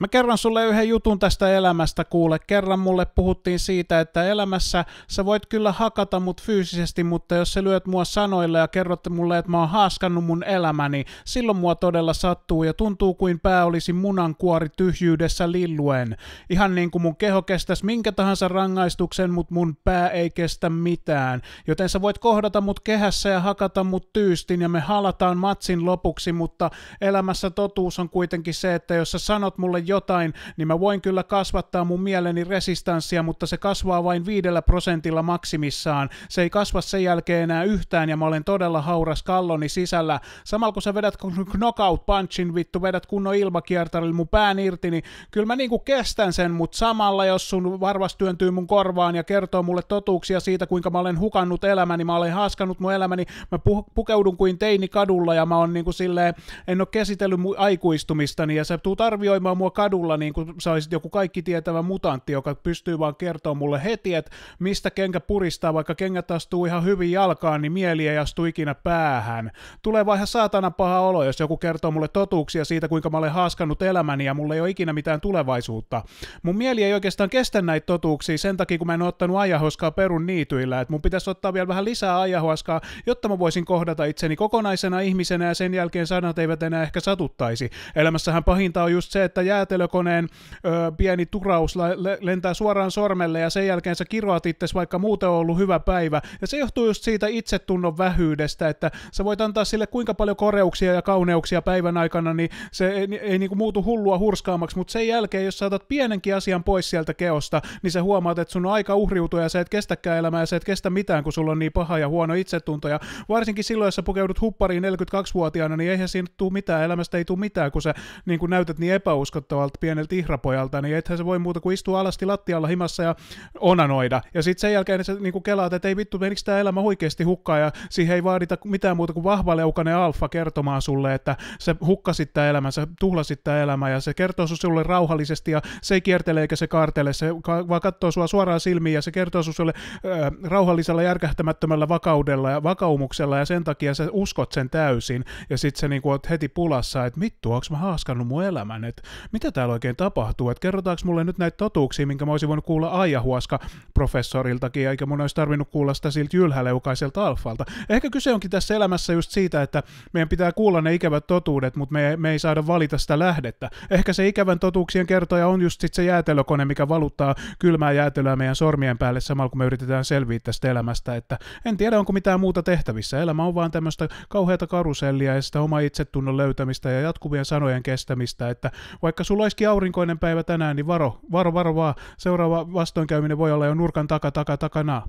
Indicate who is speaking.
Speaker 1: Mä kerron sulle yhden jutun tästä elämästä, kuule. Kerran mulle puhuttiin siitä, että elämässä sä voit kyllä hakata mut fyysisesti, mutta jos sä lyöt mua sanoilla ja kerrot mulle, että mä oon haaskannut mun elämäni, silloin mua todella sattuu ja tuntuu kuin pää olisi munankuori tyhjyydessä lilluen. Ihan niin kuin mun keho kestäisi minkä tahansa rangaistuksen, mut mun pää ei kestä mitään. Joten sä voit kohdata mut kehässä ja hakata mut tyystin ja me halataan matsin lopuksi, mutta elämässä totuus on kuitenkin se, että jos sä sanot mulle jotain, niin mä voin kyllä kasvattaa mun mieleni resistanssia, mutta se kasvaa vain viidellä prosentilla maksimissaan. Se ei kasva sen jälkeen enää yhtään ja mä olen todella hauras kalloni sisällä. Samalla kun sä vedät knockout punchin vittu, vedät kunnon ilmakiertarille mun pään irti, niin kyllä mä niinku kestän sen, mutta samalla jos sun varvas työntyy mun korvaan ja kertoo mulle totuuksia siitä, kuinka mä olen hukannut elämäni, mä olen haaskanut mun elämäni, mä pu- pukeudun kuin teini kadulla ja mä oon niinku silleen, en oo käsitellyt mun aikuistumistani ja sä tuut arvioimaan mua kadulla niin kuin saisit joku kaikki tietävä mutantti, joka pystyy vaan kertoa mulle heti, että mistä kenkä puristaa, vaikka kengät astuu ihan hyvin jalkaan, niin mieli ei astu ikinä päähän. Tulee vaan ihan saatana paha olo, jos joku kertoo mulle totuuksia siitä, kuinka mä olen haaskannut elämäni ja mulla ei ole ikinä mitään tulevaisuutta. Mun mieli ei oikeastaan kestä näitä totuuksia sen takia, kun mä en ole ottanut ajahoskaa perun niityillä, että mun pitäisi ottaa vielä vähän lisää ajahoskaa, jotta mä voisin kohdata itseni kokonaisena ihmisenä ja sen jälkeen sanat eivät enää ehkä satuttaisi. Elämässähän pahinta on just se, että jää jäätelökoneen ö, pieni turaus lentää suoraan sormelle ja sen jälkeen sä kiroat itse, vaikka muuten on ollut hyvä päivä. Ja se johtuu just siitä itsetunnon vähyydestä, että sä voit antaa sille kuinka paljon koreuksia ja kauneuksia päivän aikana, niin se ei, ei, ei niinku muutu hullua hurskaammaksi, mutta sen jälkeen, jos saatat pienenkin asian pois sieltä keosta, niin sä huomaat, että sun on aika uhriutua ja sä et kestäkään elämää ja sä et kestä mitään, kun sulla on niin paha ja huono itsetunto. Ja varsinkin silloin, jos sä pukeudut huppariin 42-vuotiaana, niin eihän siinä tule mitään, elämästä ei tule mitään, kun sä niin kun näytät niin epäuskottavasti tuolta pieneltä ihrapojalta, niin ethän se voi muuta kuin istua alasti lattialla himassa ja onanoida. Ja sitten sen jälkeen se niinku kelaat, että ei vittu, menikö tämä elämä oikeasti hukkaa ja siihen ei vaadita mitään muuta kuin leukane alfa kertomaan sulle, että se hukkasit tämä elämä, sä tuhlasit tämä elämä ja se kertoo sulle rauhallisesti ja se ei kiertele eikä se kaartele, se ka- vaan katsoo sua suoraan silmiin ja se kertoo sulle äh, rauhallisella järkähtämättömällä vakaudella ja vakaumuksella ja sen takia sä uskot sen täysin ja sitten sä niinku oot heti pulassa, että vittu, onko mä haaskannut mun elämän, että mitä mitä täällä oikein tapahtuu, että kerrotaanko mulle nyt näitä totuuksia, minkä mä olisin voinut kuulla Aijahuaska professoriltakin, eikä mun olisi tarvinnut kuulla sitä siltä jylhäleukaiselta alfalta. Ehkä kyse onkin tässä elämässä just siitä, että meidän pitää kuulla ne ikävät totuudet, mutta me, me ei saada valita sitä lähdettä. Ehkä se ikävän totuuksien kertoja on just sit se jäätelökone, mikä valuttaa kylmää jäätelöä meidän sormien päälle samalla, kun me yritetään selviä tästä elämästä, että en tiedä, onko mitään muuta tehtävissä. Elämä on vaan tämmöistä kauheata karusellia ja sitä oma itsetunnon löytämistä ja jatkuvien sanojen kestämistä, että vaikka sulla olisikin aurinkoinen päivä tänään, niin varo, varo, varo vaan. Seuraava vastoinkäyminen voi olla jo nurkan taka, taka, takana.